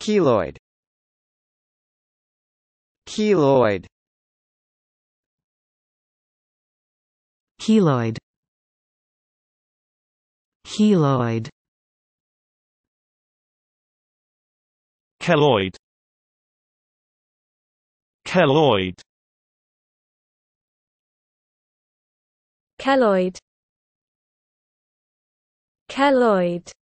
Keloid Keloid Keloid Keloid Keloid Keloid Keloid Keloid